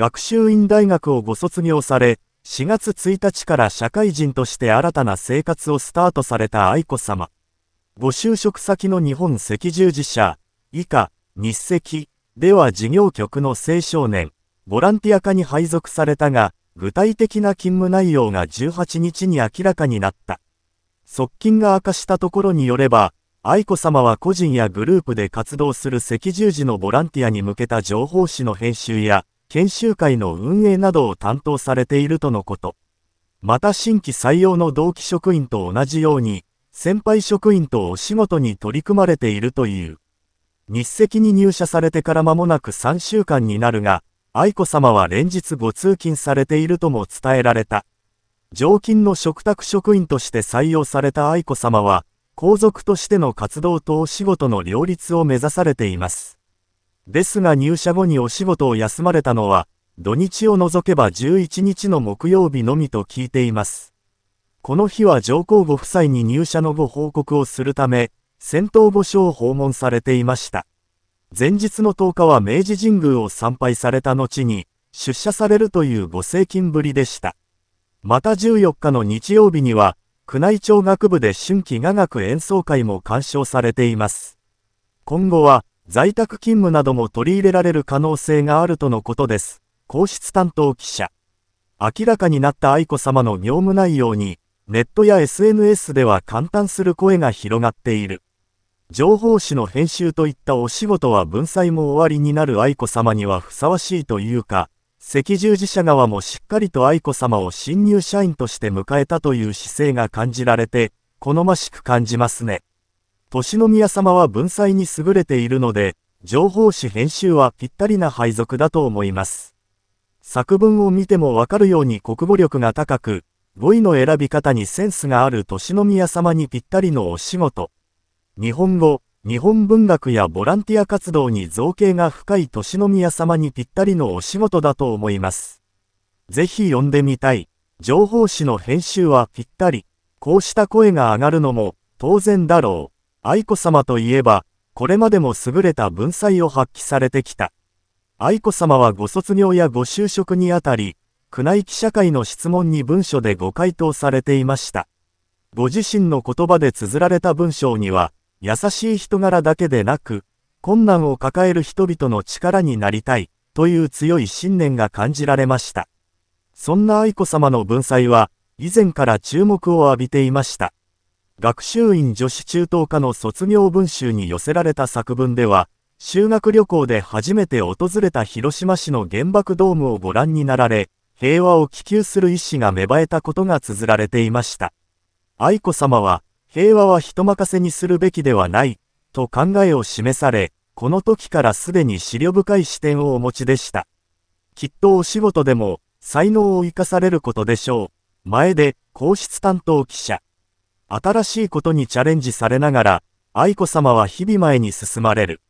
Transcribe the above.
学習院大学をご卒業され、4月1日から社会人として新たな生活をスタートされた愛子さま。ご就職先の日本赤十字社、以下、日赤、では事業局の青少年、ボランティア課に配属されたが、具体的な勤務内容が18日に明らかになった。側近が明かしたところによれば、愛子さまは個人やグループで活動する赤十字のボランティアに向けた情報誌の編集や、研修会の運営などを担当されているとのこと。また新規採用の同期職員と同じように、先輩職員とお仕事に取り組まれているという。日赤に入社されてから間もなく3週間になるが、愛子さまは連日ご通勤されているとも伝えられた。常勤の嘱託職員として採用された愛子さまは、皇族としての活動とお仕事の両立を目指されています。ですが入社後にお仕事を休まれたのは、土日を除けば11日の木曜日のみと聞いています。この日は上皇ご夫妻に入社のご報告をするため、仙洞御所を訪問されていました。前日の10日は明治神宮を参拝された後に、出社されるというご成金ぶりでした。また14日の日曜日には、宮内庁学部で春季雅楽演奏会も鑑賞されています。今後は、在宅勤務なども取り入れられる可能性があるとのことです。皇室担当記者。明らかになった愛子さまの業務内容に、ネットや SNS では感嘆する声が広がっている。情報誌の編集といったお仕事は文才も終わりになる愛子さまにはふさわしいというか、赤十字社側もしっかりと愛子さまを新入社員として迎えたという姿勢が感じられて、好ましく感じますね。年宮様は文才に優れているので、情報誌編集はぴったりな配属だと思います。作文を見てもわかるように国語力が高く、語彙の選び方にセンスがある年宮様にぴったりのお仕事。日本語、日本文学やボランティア活動に造形が深い年宮様にぴったりのお仕事だと思います。ぜひ読んでみたい。情報誌の編集はぴったり。こうした声が上がるのも当然だろう。愛子さまといえば、これまでも優れた文才を発揮されてきた。愛子さまはご卒業やご就職にあたり、宮内記者会の質問に文書でご回答されていました。ご自身の言葉で綴られた文章には、優しい人柄だけでなく、困難を抱える人々の力になりたい、という強い信念が感じられました。そんな愛子さまの文才は、以前から注目を浴びていました。学習院女子中等科の卒業文集に寄せられた作文では、修学旅行で初めて訪れた広島市の原爆ドームをご覧になられ、平和を希求する意志が芽生えたことが綴られていました。愛子さまは、平和は人任せにするべきではない、と考えを示され、この時からすでに資料深い視点をお持ちでした。きっとお仕事でも、才能を生かされることでしょう。前で、皇室担当記者。新しいことにチャレンジされながら、愛子さまは日々前に進まれる。